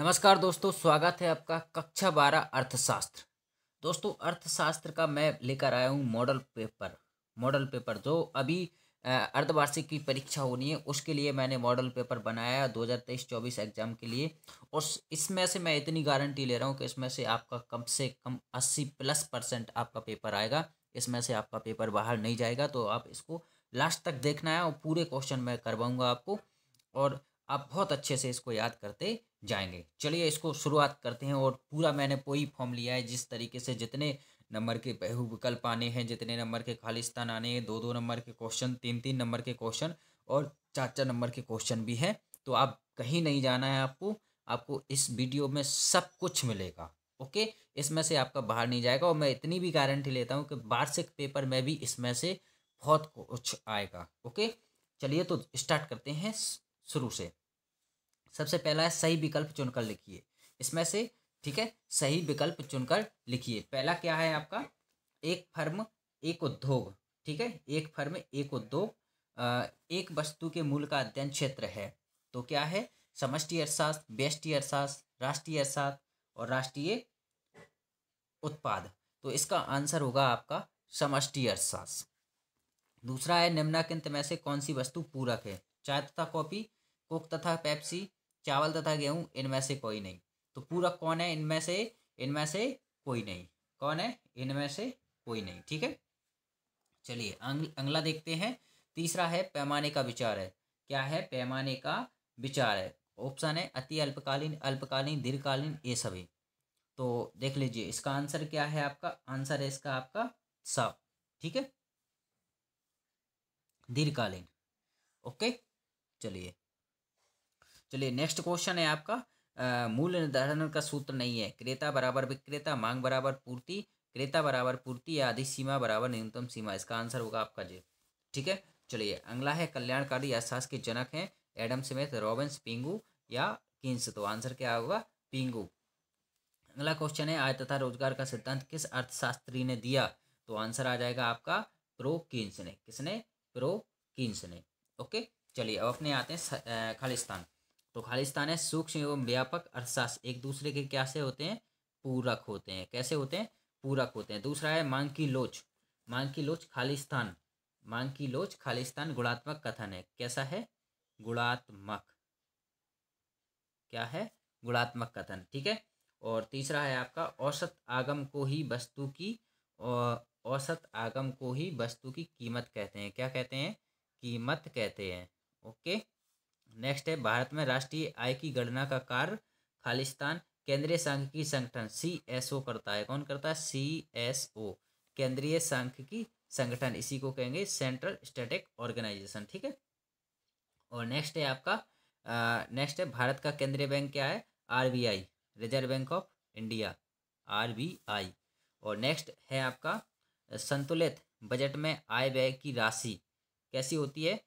नमस्कार दोस्तों स्वागत है आपका कक्षा बारह अर्थशास्त्र दोस्तों अर्थशास्त्र का मैं लेकर आया हूँ मॉडल पेपर मॉडल पेपर जो अभी अर्धवार्षिक की परीक्षा होनी है उसके लिए मैंने मॉडल पेपर बनाया है तेईस चौबीस एग्जाम के लिए और इसमें से मैं इतनी गारंटी ले रहा हूँ कि इसमें से आपका कम से कम अस्सी प्लस परसेंट आपका पेपर आएगा इसमें से आपका पेपर बाहर नहीं जाएगा तो आप इसको लास्ट तक देखना है और पूरे क्वेश्चन मैं करवाऊँगा आपको और आप बहुत अच्छे से इसको याद करते जाएंगे चलिए इसको शुरुआत करते हैं और पूरा मैंने कोई फॉर्म लिया है जिस तरीके से जितने नंबर के बहु विकल्प आने हैं जितने नंबर के खालिस्तान आने हैं दो दो नंबर के क्वेश्चन तीन तीन नंबर के क्वेश्चन और चार चार नंबर के क्वेश्चन भी हैं तो आप कहीं नहीं जाना है आपको आपको इस वीडियो में सब कुछ मिलेगा ओके इसमें से आपका बाहर नहीं जाएगा और मैं इतनी भी गारंटी लेता हूँ कि वार्षिक पेपर में भी इसमें से बहुत कुछ आएगा ओके चलिए तो स्टार्ट करते हैं शुरू से सबसे पहला है सही विकल्प चुनकर लिखिए इसमें से ठीक है सही विकल्प चुनकर लिखिए पहला क्या है आपका एक फर्म एक उद्योग ठीक है एक फर्म एक उद्योग एक वस्तु के मूल का अध्ययन क्षेत्र है तो क्या है समष्टि अर्थशास्त्र व्यष्टि अर्थशास्त्र राष्ट्रीय अर्थशास्त्र और राष्ट्रीय उत्पाद तो इसका आंसर होगा आपका समष्टि अर्थशास्त्र दूसरा है निम्नाकिंत में से कौन सी वस्तु पूरक है चाय तथा कॉपी कोक तथा पेप्सी चावल तथा गेहूं इनमें से कोई नहीं तो पूरा कौन है इनमें से इनमें से कोई नहीं कौन है इनमें से कोई नहीं ठीक है चलिए अगला देखते हैं तीसरा है पैमाने का विचार है क्या है पैमाने का विचार है ऑप्शन है अति अल्पकालीन अल्पकालीन दीर्घकालीन ये सभी तो देख लीजिए इसका आंसर क्या है आपका आंसर है इसका आपका सब ठीक है दीर्घकालीन ओके चलिए चलिए नेक्स्ट क्वेश्चन है आपका मूल्य मूल निर्धारण का सूत्र नहीं है क्रेता बराबर विक्रेता मांग बराबर पूर्ति क्रेता बराबर पूर्ति या अधिक सीमा बराबर न्यूनतम सीमा इसका आंसर होगा आपका जी ठीक है चलिए अगला है कल्याणकारी एहसास के जनक हैं एडम स्मिथ रॉबिन्स पिंगू या किन्स तो आंसर क्या होगा पिंगू अगला क्वेश्चन है आय तथा रोजगार का सिद्धांत किस अर्थशास्त्री ने दिया तो आंसर आ जाएगा आपका प्रो किन्स ने किसने प्रो किन्स ने ओके चलिए अब अपने आते हैं खालिस्तान तो खालिस्तान है सूक्ष्म एवं व्यापक अर्थशास्त्र एक दूसरे के क्या से होते हैं पूरक होते हैं कैसे होते हैं पूरक होते हैं दूसरा है मांग की लोच मांग की लोच खालिस्तान मांग की लोच खालिस्तान गुणात्मक कथन है कैसा है गुणात्मक क्या है गुणात्मक कथन ठीक है और तीसरा है आपका औसत आगम को ही वस्तु की औसत आगम को ही वस्तु की कीमत कहते हैं क्या कहते हैं कीमत कहते हैं ओके नेक्स्ट है भारत में राष्ट्रीय आय की गणना का कार्य खालिस्तान केंद्रीय सांख्यिकी संगठन सी एस ओ करता है कौन करता है सी एस ओ केंद्रीय सांख्यिकी संगठन इसी को कहेंगे सेंट्रल स्टेटिक ऑर्गेनाइजेशन ठीक है और नेक्स्ट है आपका नेक्स्ट है भारत का केंद्रीय बैंक क्या है R B I reserve bank of India R B I और नेक्स्ट है आपका संतुलित बजट में आय व्यय की राशि कैसी होती है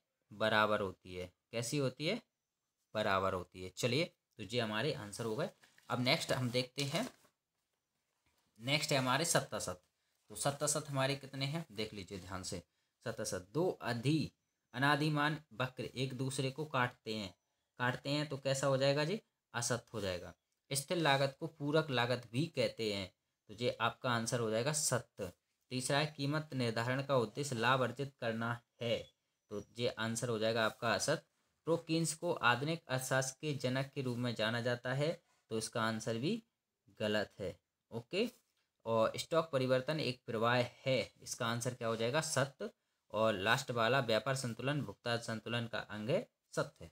बराबर होती है कैसी होती है बराबर होती है चलिए तो ये हमारे आंसर हो गए अब नेक्स्ट हम देखते हैं नेक्स्ट है हमारे सत्तासत तो सत्तासत हमारे कितने हैं देख लीजिए ध्यान से सत्तासत दो अधि अनादिमान वक्र एक दूसरे को काटते हैं काटते हैं तो कैसा हो जाएगा जी असत हो जाएगा स्थिर लागत को पूरक लागत भी कहते हैं तो ये आपका आंसर हो जाएगा सत्य तीसरा है कीमत निर्धारण का उद्देश्य लाभ अर्जित करना है तो ये आंसर हो जाएगा आपका असत प्रोकिंस को आधुनिक अर्थशास्त्र के जनक के रूप में जाना जाता है तो इसका आंसर भी गलत है ओके और स्टॉक परिवर्तन एक प्रवाह है इसका आंसर क्या हो जाएगा सत्य और लास्ट वाला व्यापार संतुलन भुगतान संतुलन का अंग है सत्य है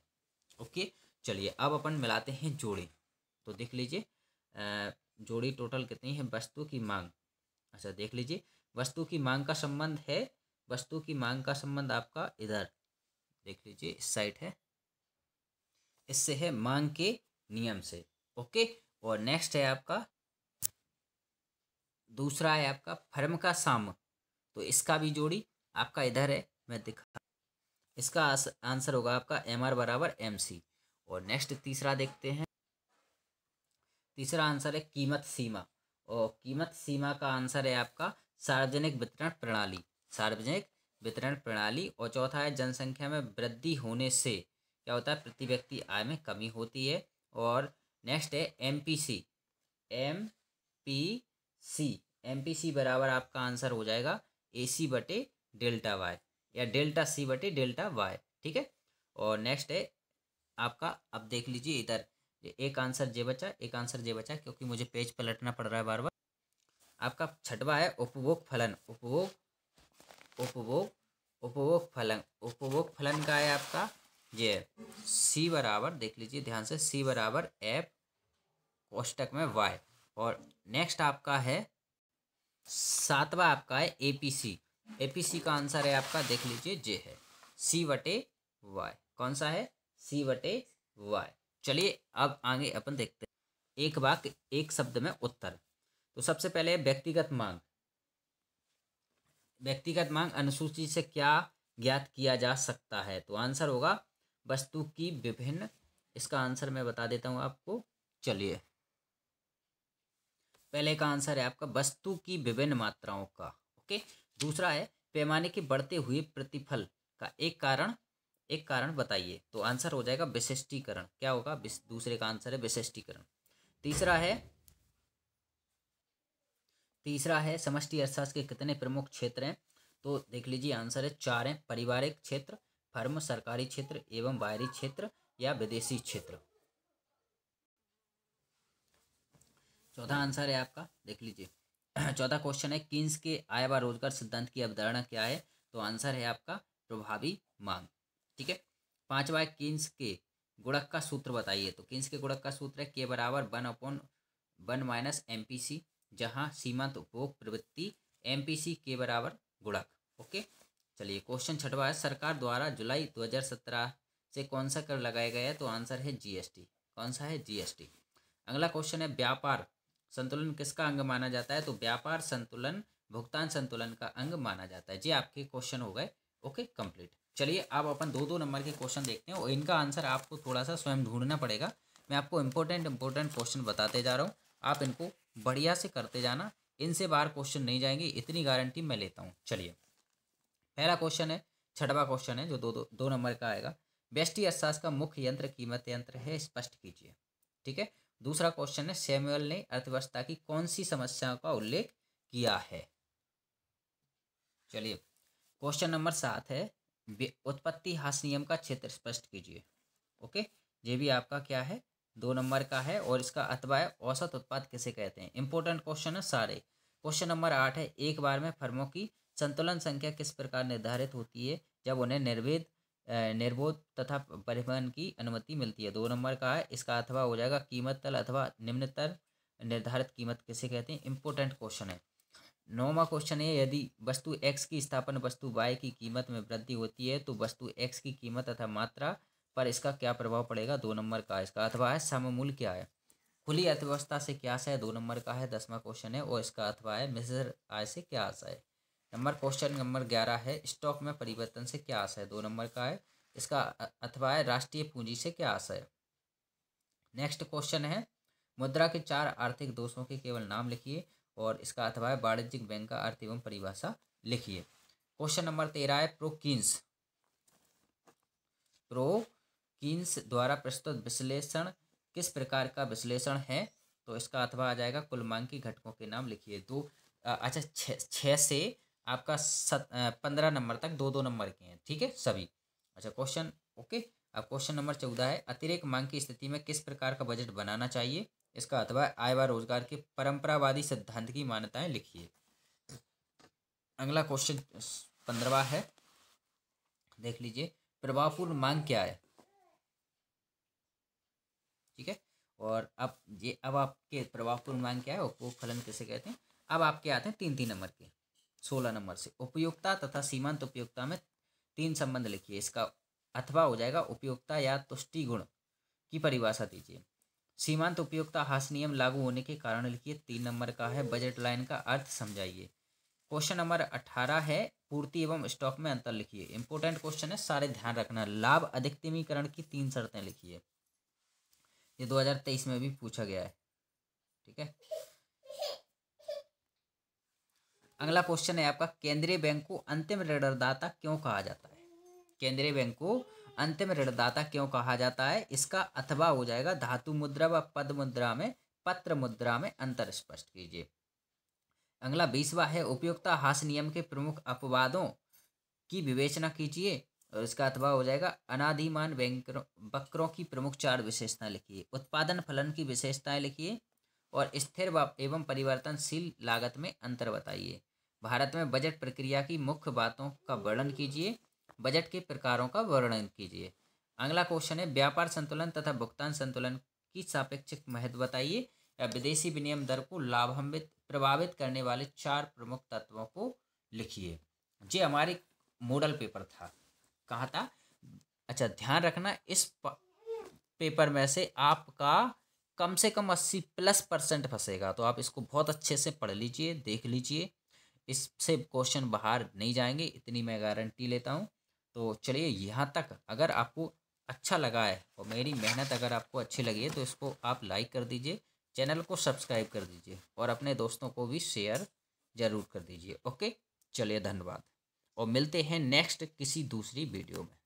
ओके चलिए अब अपन मिलाते हैं जोड़ी तो देख लीजिए जोड़ी टोटल कितनी है वस्तु की मांग अच्छा देख लीजिए वस्तु की मांग का संबंध है वस्तु की मांग का संबंध आपका इधर देख लीजिए इस साइड है इससे है मांग के नियम से ओके और नेक्स्ट है आपका दूसरा है आपका फर्म का साम तो इसका भी जोड़ी आपका इधर है मैं दिखा इसका आंसर होगा आपका एम आर बराबर एम सी और नेक्स्ट तीसरा देखते हैं तीसरा आंसर है कीमत सीमा और कीमत सीमा का आंसर है आपका सार्वजनिक वितरण प्रणाली सार्वजनिक वितरण प्रणाली और चौथा है जनसंख्या में वृद्धि होने से क्या होता है प्रति व्यक्ति आय में कमी होती है और नेक्स्ट है M P C M P C M P C बराबर आपका आंसर हो जाएगा ए सी बटे डेल्टा वाई या डेल्टा सी बटे डेल्टा वाई ठीक है और नेक्स्ट है आपका अब देख लीजिए इधर एक आंसर जे बचा एक आंसर जे बचा क्योंकि मुझे पेज पलटना पड़ रहा है बार बार आपका छठवा है उपभोग फलन उपभोग उपभोग उपभोग फलन उपभोग फलन का है आपका ये सी बराबर देख लीजिए ध्यान से सी बराबर एफ कोष्टक में वाई और नेक्स्ट आपका है सातवा आपका है एपीसी एपीसी का आंसर है आपका देख लीजिए जे है सी वटे वाई कौन सा है सी वटे वाई चलिए अब आगे अपन देखते हैं एक वाक्य एक शब्द में उत्तर तो सबसे पहले व्यक्तिगत मांग व्यक्तिगत मांग अनुसूची से क्या ज्ञात किया जा सकता है तो आंसर होगा वस्तु की विभिन्न इसका आंसर मैं बता देता हूँ आपको चलिए पहले का आंसर है आपका वस्तु की विभिन्न मात्राओं का ओके दूसरा है पैमाने के बढ़ते हुए प्रतिफल का एक कारण एक कारण बताइए तो आंसर हो जाएगा विशिष्टीकरण क्या होगा दूसरे का आंसर है विशिष्टीकरण तीसरा है तीसरा है समष्टि अर्थशास्त्र के कितने प्रमुख क्षेत्र हैं तो देख लीजिए आंसर है चार हैं पारिवारिक क्षेत्र फर्म सरकारी क्षेत्र एवं बाहरी क्षेत्र या विदेशी क्षेत्र चौथा आंसर है आपका देख लीजिए चौथा क्वेश्चन है किन्स के आय व रोजगार सिद्धांत की अवधारणा क्या है तो आंसर है आपका प्रभावी मांग ठीक है पांचवा है किन्स के गुणक का सूत्र बताइए तो किन्स के गुणक का सूत्र है के बराबर one upon one minus M P C जहाँ सीमांत उपभोग प्रवृत्ति एम के बराबर गुणक ओके चलिए क्वेश्चन छठवा है सरकार द्वारा जुलाई 2017 से कौन सा कर लगाया गया है तो आंसर है जीएसटी कौन सा है जीएसटी अगला क्वेश्चन है व्यापार संतुलन किसका अंग माना जाता है तो व्यापार संतुलन भुगतान संतुलन का अंग माना जाता है जी आपके क्वेश्चन हो गए ओके कंप्लीट चलिए आप अपन दो दो नंबर के क्वेश्चन देखते हैं और इनका आंसर आपको थोड़ा सा स्वयं ढूंढना पड़ेगा मैं आपको इम्पोर्टेंट इम्पोर्टेंट क्वेश्चन बताते जा रहा हूँ आप इनको बढ़िया से करते जाना इनसे बाहर क्वेश्चन नहीं जाएंगे इतनी गारंटी मैं लेता हूँ चलिए पहला क्वेश्चन है छठवा क्वेश्चन है जो दो दो, दो नंबर का आएगा बेस्टी अर्थशास्त्र का मुख्य यंत्र कीमत यंत्र है स्पष्ट कीजिए ठीक है दूसरा क्वेश्चन है सेम्यूल ने अर्थव्यवस्था की कौन सी समस्याओं का उल्लेख किया है चलिए क्वेश्चन नंबर सात है उत्पत्ति हास नियम का क्षेत्र स्पष्ट कीजिए ओके ये भी आपका क्या है दो नंबर का है और इसका अथवा है औसत उत्पाद किसे कहते हैं इंपॉर्टेंट क्वेश्चन है सारे क्वेश्चन नंबर आठ है एक बार में फर्मों की संतुलन संख्या किस प्रकार निर्धारित होती है जब उन्हें निर्वेद निर्बोध तथा परिवहन की अनुमति मिलती है दो नंबर का है इसका अथवा हो जाएगा कीमत तल अथवा निम्नतर निर्धारित कीमत किसे कहते हैं इंपॉर्टेंट क्वेश्चन है नौवा क्वेश्चन है यदि वस्तु एक्स की स्थापन वस्तु वाई की कीमत में वृद्धि होती है तो वस्तु एक्स की कीमत तथा मात्रा पर इसका क्या प्रभाव पड़ेगा दो नंबर का इसका अथवा है सममूल क्या है खुली अर्थव्यवस्था से क्या आशा है दो नंबर का है दसवा क्वेश्चन है और इसका अथवा है मिश्र आय से क्या आशा है नंबर क्वेश्चन नंबर ग्यारह है स्टॉक में परिवर्तन से क्या आशा है दो नंबर का है इसका अथवा है राष्ट्रीय पूंजी से क्या आशा है नेक्स्ट क्वेश्चन है मुद्रा के चार आर्थिक दोषों के केवल नाम लिखिए और इसका अथवा है वाणिज्यिक बैंक का अर्थ एवं परिभाषा लिखिए क्वेश्चन नंबर तेरह है प्रोकिन्स प्रो कीन्स द्वारा प्रस्तुत विश्लेषण किस प्रकार का विश्लेषण है तो इसका अथवा आ जाएगा कुल मांग की घटकों के नाम लिखिए दो तो, अच्छा छः छः से आपका सत पंद्रह नंबर तक दो दो नंबर के हैं ठीक है सभी अच्छा क्वेश्चन ओके अब क्वेश्चन नंबर चौदह है अतिरिक्त मांग की स्थिति में किस प्रकार का बजट बनाना चाहिए इसका अथवा आय व रोजगार के परंपरावादी सिद्धांत की मान्यताएं लिखिए अगला क्वेश्चन पंद्रवा है देख लीजिए प्रभावपूर्ण मांग क्या है ठीक है और अब ये अब आपके प्रभावपूर्ण मांग क्या है फलन कैसे कहते हैं अब आपके आते हैं तीन तीन नंबर के सोलह नंबर से उपयोगिता तथा सीमांत उपयोगिता में तीन संबंध लिखिए इसका अथवा हो जाएगा उपयोगिता या तुष्टि गुण की परिभाषा दीजिए सीमांत उपयोगिता हास नियम लागू होने के कारण लिखिए तीन नंबर का है बजट लाइन का अर्थ समझाइए क्वेश्चन नंबर अठारह है पूर्ति एवं स्टॉक में अंतर लिखिए इंपोर्टेंट क्वेश्चन है सारे ध्यान रखना लाभ अधिकतमीकरण की तीन शर्तें लिखिए ये 2023 में भी पूछा गया है ठीक है अगला क्वेश्चन है आपका केंद्रीय बैंक को अंतिम ऋणदाता क्यों कहा जाता है केंद्रीय बैंक को अंतिम ऋणदाता क्यों कहा जाता है इसका अथवा हो जाएगा धातु मुद्रा व पद मुद्रा में पत्र मुद्रा में अंतर स्पष्ट कीजिए अगला बीसवा है उपयोगता हास नियम के प्रमुख अपवादों की विवेचना कीजिए इसका अथवा हो जाएगा अनादिमान बैंकरों बकरों की प्रमुख चार विशेषताएं लिखिए उत्पादन फलन की विशेषताएं लिखिए और स्थिर एवं परिवर्तनशील लागत में अंतर बताइए भारत में बजट प्रक्रिया की मुख्य बातों का वर्णन कीजिए बजट के प्रकारों का वर्णन कीजिए अगला क्वेश्चन है व्यापार संतुलन तथा भुगतान संतुलन की सापेक्षिक महत्व बताइए या विदेशी विनियम दर को लाभान्वित प्रभावित करने वाले चार प्रमुख तत्वों को लिखिए जी हमारे मॉडल पेपर था कहा था अच्छा ध्यान रखना इस पेपर में से आपका कम से कम अस्सी प्लस परसेंट फंसेगा तो आप इसको बहुत अच्छे से पढ़ लीजिए देख लीजिए इससे क्वेश्चन बाहर नहीं जाएंगे इतनी मैं गारंटी लेता हूँ तो चलिए यहाँ तक अगर आपको अच्छा लगा है और मेरी मेहनत अगर आपको अच्छी लगी है तो इसको आप लाइक कर दीजिए चैनल को सब्सक्राइब कर दीजिए और अपने दोस्तों को भी शेयर ज़रूर कर दीजिए ओके चलिए धन्यवाद और मिलते हैं नेक्स्ट किसी दूसरी वीडियो में